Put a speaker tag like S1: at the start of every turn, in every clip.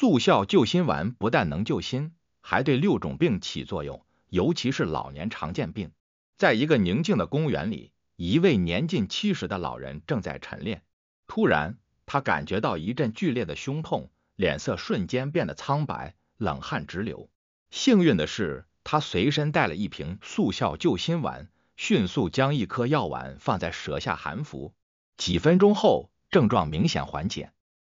S1: 速效救心丸不但能救心，还对六种病起作用，尤其是老年常见病。在一个宁静的公园里，一位年近七十的老人正在晨练，突然他感觉到一阵剧烈的胸痛，脸色瞬间变得苍白，冷汗直流。幸运的是，他随身带了一瓶速效救心丸，迅速将一颗药丸放在舌下含服，几分钟后症状明显缓解。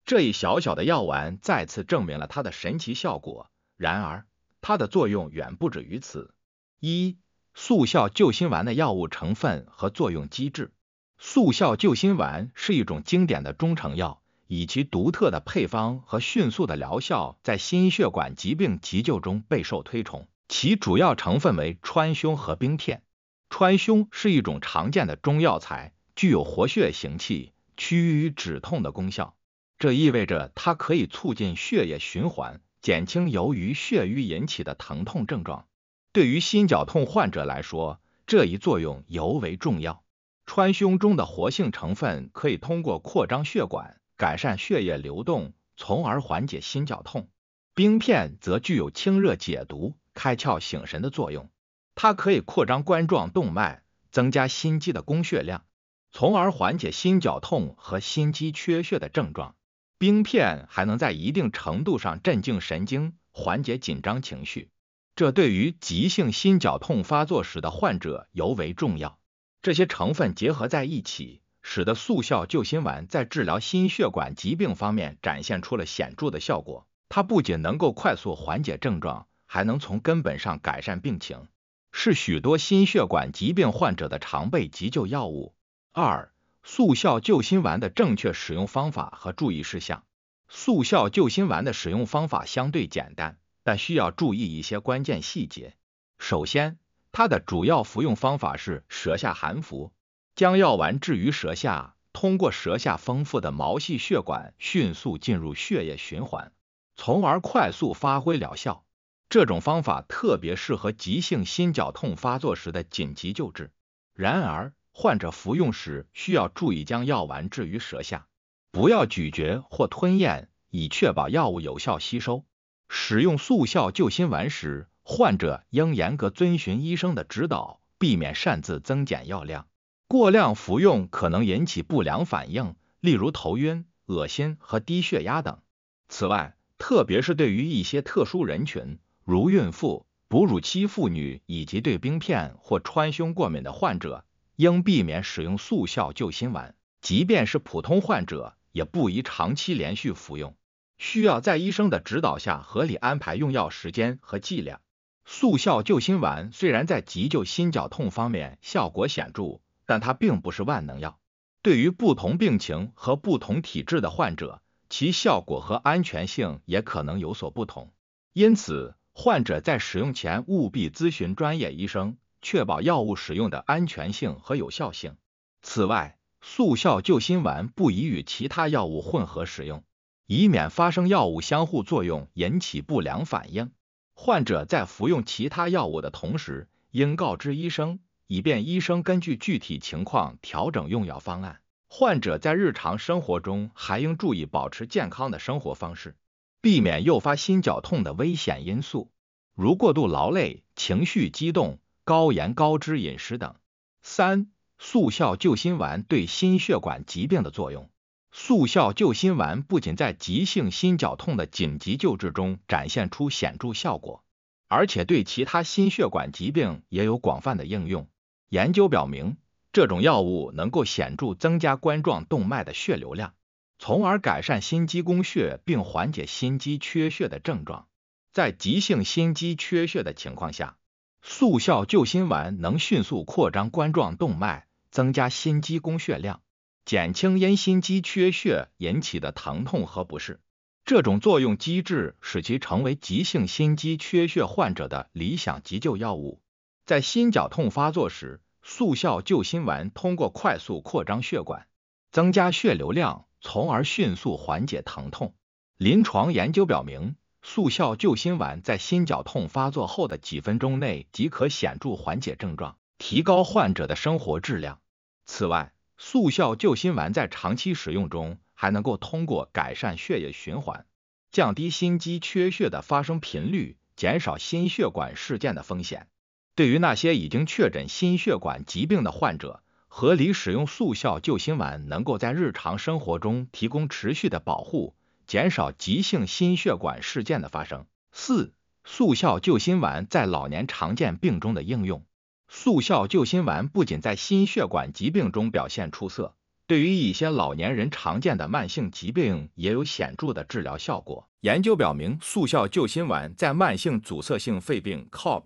S1: 这一小小的药丸再次证明了它的神奇效果。然而，它的作用远不止于此。一速效救心丸的药物成分和作用机制。速效救心丸是一种经典的中成药，以其独特的配方和迅速的疗效，在心血管疾病急救中备受推崇。其主要成分为川芎和冰片。川芎是一种常见的中药材，具有活血行气、祛瘀止痛的功效。这意味着它可以促进血液循环，减轻由于血瘀引起的疼痛症状。对于心绞痛患者来说，这一作用尤为重要。川芎中的活性成分可以通过扩张血管、改善血液流动，从而缓解心绞痛。冰片则具有清热解毒、开窍醒神的作用，它可以扩张冠状动脉，增加心肌的供血量，从而缓解心绞痛和心肌缺血的症状。冰片还能在一定程度上镇静神经，缓解紧张情绪，这对于急性心绞痛发作时的患者尤为重要。这些成分结合在一起，使得速效救心丸在治疗心血管疾病方面展现出了显著的效果。它不仅能够快速缓解症状，还能从根本上改善病情，是许多心血管疾病患者的常备急救药物。二速效救心丸的正确使用方法和注意事项。速效救心丸的使用方法相对简单，但需要注意一些关键细节。首先，它的主要服用方法是舌下含服，将药丸置于舌下，通过舌下丰富的毛细血管迅速进入血液循环，从而快速发挥疗效。这种方法特别适合急性心绞痛发作时的紧急救治。然而，患者服用时需要注意将药丸置于舌下，不要咀嚼或吞咽，以确保药物有效吸收。使用速效救心丸时，患者应严格遵循医生的指导，避免擅自增减药量。过量服用可能引起不良反应，例如头晕、恶心和低血压等。此外，特别是对于一些特殊人群，如孕妇、哺乳期妇女以及对冰片或川芎过敏的患者。应避免使用速效救心丸，即便是普通患者，也不宜长期连续服用。需要在医生的指导下合理安排用药时间和剂量。速效救心丸虽然在急救心绞痛方面效果显著，但它并不是万能药。对于不同病情和不同体质的患者，其效果和安全性也可能有所不同。因此，患者在使用前务必咨询专业医生。确保药物使用的安全性和有效性。此外，速效救心丸不宜与其他药物混合使用，以免发生药物相互作用，引起不良反应。患者在服用其他药物的同时，应告知医生，以便医生根据具体情况调整用药方案。患者在日常生活中还应注意保持健康的生活方式，避免诱发心绞痛的危险因素，如过度劳累、情绪激动。高盐高脂饮食等。三、速效救心丸对心血管疾病的作用。速效救心丸不仅在急性心绞痛的紧急救治中展现出显著效果，而且对其他心血管疾病也有广泛的应用。研究表明，这种药物能够显著增加冠状动脉的血流量，从而改善心肌供血并缓解心肌缺血的症状。在急性心肌缺血的情况下。速效救心丸能迅速扩张冠状动脉，增加心肌供血量，减轻因心肌缺血引起的疼痛和不适。这种作用机制使其成为急性心肌缺血患者的理想急救药物。在心绞痛发作时，速效救心丸通过快速扩张血管，增加血流量，从而迅速缓解疼痛。临床研究表明。速效救心丸在心绞痛发作后的几分钟内即可显著缓解症状，提高患者的生活质量。此外，速效救心丸在长期使用中还能够通过改善血液循环，降低心肌缺血的发生频率，减少心血管事件的风险。对于那些已经确诊心血管疾病的患者，合理使用速效救心丸能够在日常生活中提供持续的保护。减少急性心血管事件的发生。四、速效救心丸在老年常见病中的应用。速效救心丸不仅在心血管疾病中表现出色，对于一些老年人常见的慢性疾病也有显著的治疗效果。研究表明，速效救心丸在慢性阻塞性肺病 （COPD）、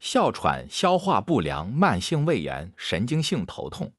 S1: 哮喘、消化不良、慢性胃炎、神经性头痛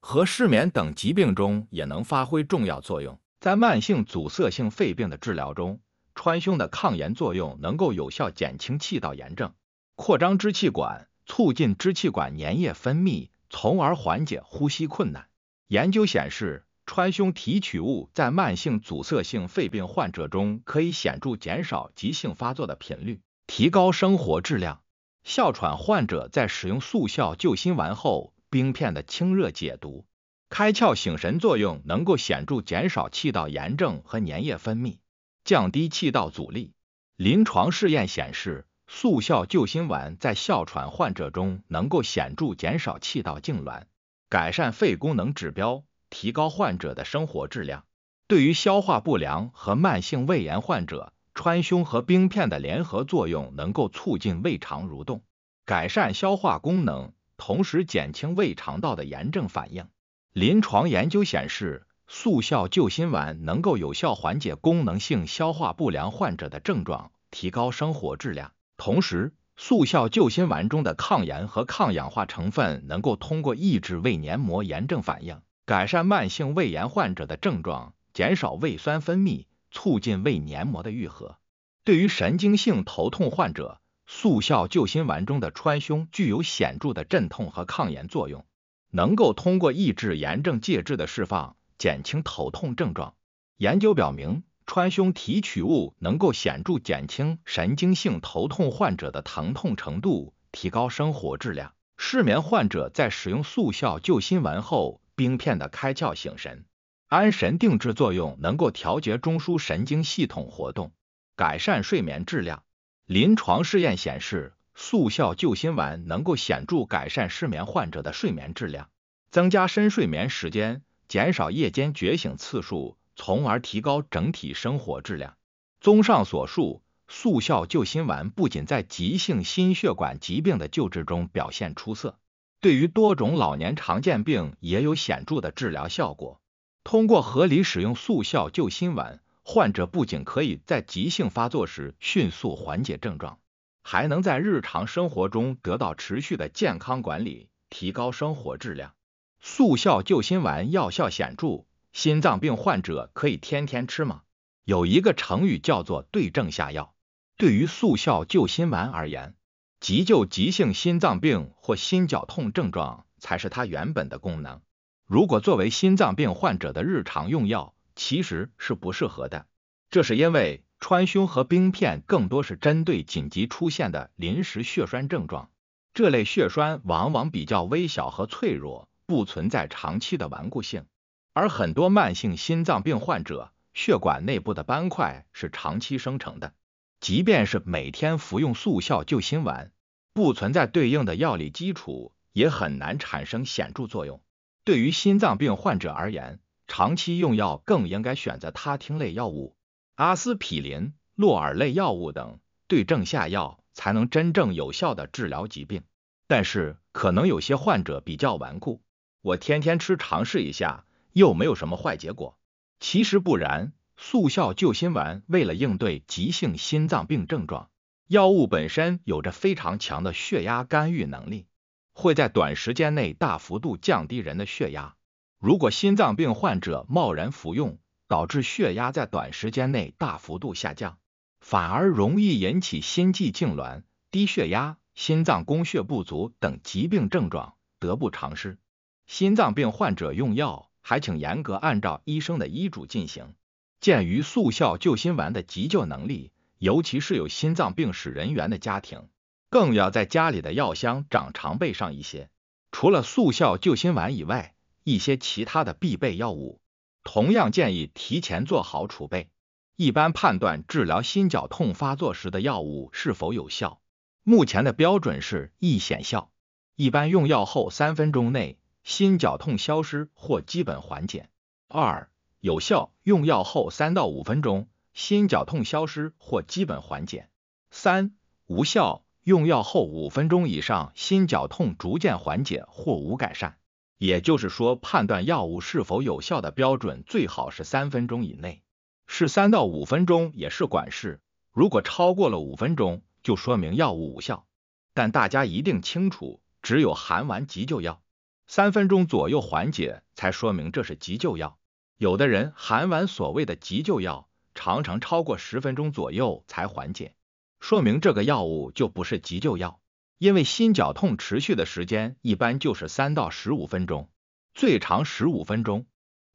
S1: 和失眠等疾病中也能发挥重要作用。在慢性阻塞性肺病的治疗中，川芎的抗炎作用能够有效减轻气道炎症，扩张支气管，促进支气管粘液分泌，从而缓解呼吸困难。研究显示，川芎提取物在慢性阻塞性肺病患者中可以显著减少急性发作的频率，提高生活质量。哮喘患者在使用速效救心丸后，冰片的清热解毒。开窍醒神作用能够显著减少气道炎症和粘液分泌，降低气道阻力。临床试验显示，速效救心丸在哮喘患者中能够显著减少气道痉挛，改善肺功能指标，提高患者的生活质量。对于消化不良和慢性胃炎患者，川芎和冰片的联合作用能够促进胃肠蠕动，改善消化功能，同时减轻胃肠道的炎症反应。临床研究显示，速效救心丸能够有效缓解功能性消化不良患者的症状，提高生活质量。同时，速效救心丸中的抗炎和抗氧化成分能够通过抑制胃黏膜炎症反应，改善慢性胃炎患者的症状，减少胃酸分泌，促进胃黏膜的愈合。对于神经性头痛患者，速效救心丸中的川芎具有显著的镇痛和抗炎作用。能够通过抑制炎症介质的释放，减轻头痛症状。研究表明，川芎提取物能够显著减轻神经性头痛患者的疼痛程度，提高生活质量。失眠患者在使用速效救心丸后，冰片的开窍醒神、安神定志作用能够调节中枢神经系统活动，改善睡眠质量。临床试验显示。速效救心丸能够显著改善失眠患者的睡眠质量，增加深睡眠时间，减少夜间觉醒次数，从而提高整体生活质量。综上所述，速效救心丸不仅在急性心血管疾病的救治中表现出色，对于多种老年常见病也有显著的治疗效果。通过合理使用速效救心丸，患者不仅可以在急性发作时迅速缓解症状。还能在日常生活中得到持续的健康管理，提高生活质量。速效救心丸药效显著，心脏病患者可以天天吃吗？有一个成语叫做“对症下药”。对于速效救心丸而言，急救急性心脏病或心绞痛症状才是它原本的功能。如果作为心脏病患者的日常用药，其实是不适合的。这是因为。穿胸和冰片更多是针对紧急出现的临时血栓症状，这类血栓往往比较微小和脆弱，不存在长期的顽固性。而很多慢性心脏病患者，血管内部的斑块是长期生成的，即便是每天服用速效救心丸，不存在对应的药理基础，也很难产生显著作用。对于心脏病患者而言，长期用药更应该选择他汀类药物。阿司匹林、洛尔类药物等，对症下药才能真正有效的治疗疾病。但是，可能有些患者比较顽固，我天天吃，尝试一下，又没有什么坏结果。其实不然，速效救心丸为了应对急性心脏病症状，药物本身有着非常强的血压干预能力，会在短时间内大幅度降低人的血压。如果心脏病患者贸然服用，导致血压在短时间内大幅度下降，反而容易引起心悸、痉挛、低血压、心脏供血不足等疾病症状，得不偿失。心脏病患者用药还请严格按照医生的医嘱进行。鉴于速效救心丸的急救能力，尤其是有心脏病史人员的家庭，更要在家里的药箱长常备上一些。除了速效救心丸以外，一些其他的必备药物。同样建议提前做好储备。一般判断治疗心绞痛发作时的药物是否有效，目前的标准是：一显效，一般用药后三分钟内心绞痛消失或基本缓解；二有效，用药后三到五分钟心绞痛消失或基本缓解；三无效，用药后五分钟以上心绞痛逐渐缓解或无改善。也就是说，判断药物是否有效的标准最好是三分钟以内，是三到五分钟也是管事。如果超过了五分钟，就说明药物无效。但大家一定清楚，只有含完急救药，三分钟左右缓解，才说明这是急救药。有的人含完所谓的急救药，常常超过十分钟左右才缓解，说明这个药物就不是急救药。因为心绞痛持续的时间一般就是三到十五分钟，最长十五分钟，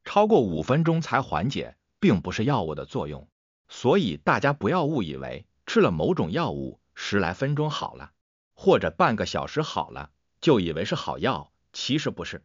S1: 超过五分钟才缓解，并不是药物的作用，所以大家不要误以为吃了某种药物十来分钟好了，或者半个小时好了，就以为是好药，其实不是。